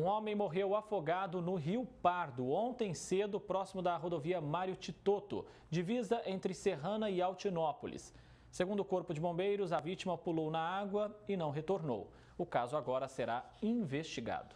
Um homem morreu afogado no Rio Pardo ontem cedo, próximo da rodovia Mário Titoto, divisa entre Serrana e Altinópolis. Segundo o Corpo de Bombeiros, a vítima pulou na água e não retornou. O caso agora será investigado.